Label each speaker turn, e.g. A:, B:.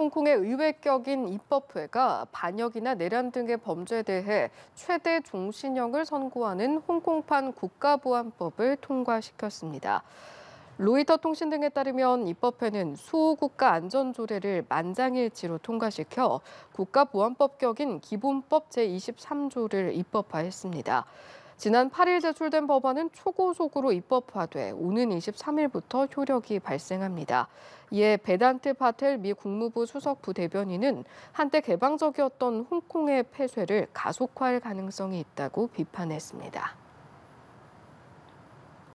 A: 홍콩의 의외격인 입법회가 반역이나 내란 등의 범죄에 대해 최대 종신형을 선고하는 홍콩판 국가보안법을 통과시켰습니다. 로이터 통신 등에 따르면 입법회는 수호국가 안전조례를 만장일치로 통과시켜 국가보안법격인 기본법 제23조를 입법화했습니다. 지난 8일 제출된 법안은 초고속으로 입법화돼 오는 23일부터 효력이 발생합니다. 이에 베단트 파텔 미 국무부 수석 부대변인은 한때 개방적이었던 홍콩의 폐쇄를 가속화할 가능성이 있다고 비판했습니다.